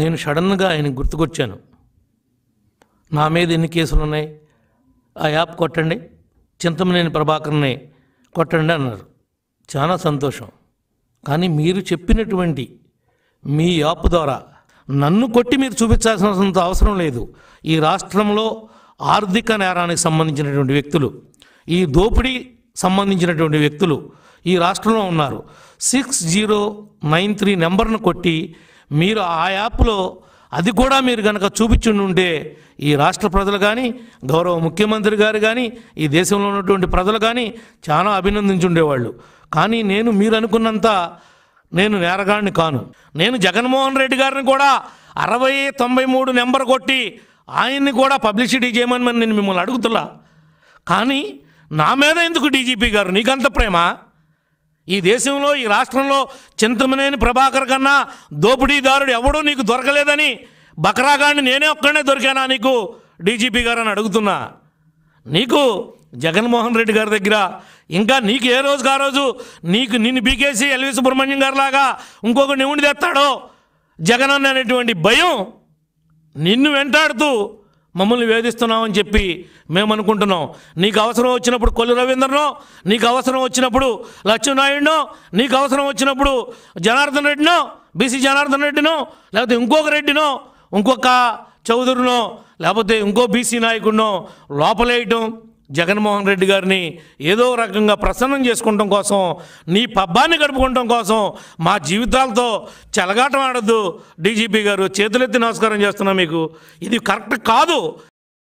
నేను సడన్గా ఆయన గుర్తుకొచ్చాను నా మీద ఎన్ని కేసులు ఉన్నాయి ఆ యాప్ కొట్టండి చింతమనేని ప్రభాకర్ని కొట్టండి అన్నారు చాలా సంతోషం కానీ మీరు చెప్పినటువంటి మీ యాప్ ద్వారా నన్ను కొట్టి మీరు చూపించాల్సినంత అవసరం లేదు ఈ రాష్ట్రంలో ఆర్థిక నేరానికి సంబంధించినటువంటి వ్యక్తులు ఈ దోపిడీ సంబంధించినటువంటి వ్యక్తులు ఈ రాష్ట్రంలో ఉన్నారు సిక్స్ జీరో నైన్ త్రీ నెంబర్ను కొట్టి మీరు ఆ యాప్లో అది కూడా మీరు కనుక ఉంటే ఈ రాష్ట్ర ప్రజలు కానీ గౌరవ ముఖ్యమంత్రి గారు కానీ ఈ దేశంలో ఉన్నటువంటి ప్రజలు కానీ చాలా అభినందించుండేవాళ్ళు కానీ నేను మీరు అనుకున్నంత నేను నేరగాడిని కాను నేను జగన్మోహన్ రెడ్డి గారిని కూడా అరవై తొంభై మూడు నెంబర్ కొట్టి ఆయన్ని కూడా పబ్లిసిటీ చేయమని నేను మిమ్మల్ని అడుగుతున్నా కానీ నా మీద ఎందుకు డీజీపీ గారు నీకంత ప్రేమ ఈ దేశంలో ఈ రాష్ట్రంలో చింతమనేని ప్రభాకర్ కన్నా దోపిడీదారుడు ఎవడూ నీకు దొరకలేదని బకరాగాడిని నేనే ఒక్కడనే దొరికానా నీకు డీజీపీ గారు అని అడుగుతున్నా నీకు జగన్మోహన్ రెడ్డి గారి దగ్గర ఇంకా నీకు ఏ రోజుకు ఆ రోజు నీకు నిన్ను బీకేసి ఎల్వి సుబ్రహ్మణ్యం లాగా ఇంకొక నివుని తెస్తాడో జగన్ అనేటువంటి భయం నిన్ను వెంటాడుతూ మమ్మల్ని వేధిస్తున్నామని చెప్పి మేము అనుకుంటున్నాం నీకు అవసరం వచ్చినప్పుడు కొల్లు రవీంద్రనో నీకు అవసరం వచ్చినప్పుడు లక్ష్మీనాయుడినో నీకు అవసరం వచ్చినప్పుడు జనార్దన్ రెడ్డినో బీసీ జనార్దన్ రెడ్డినో లేకపోతే ఇంకొక రెడ్డినో ఇంకొక చౌదరినో లేకపోతే ఇంకో బీసీ నాయకుడినో లోపలేయటం జగన్మోహన్ రెడ్డి గారిని ఏదో రకంగా ప్రసన్నం చేసుకోవటం కోసం నీ పబ్బాన్ని గడుపుకోవటం కోసం మా జీవితాలతో చెలగాటం ఆడద్దు డీజీపీ గారు చేతులెత్తి నమస్కారం చేస్తున్నా మీకు ఇది కరెక్ట్ కాదు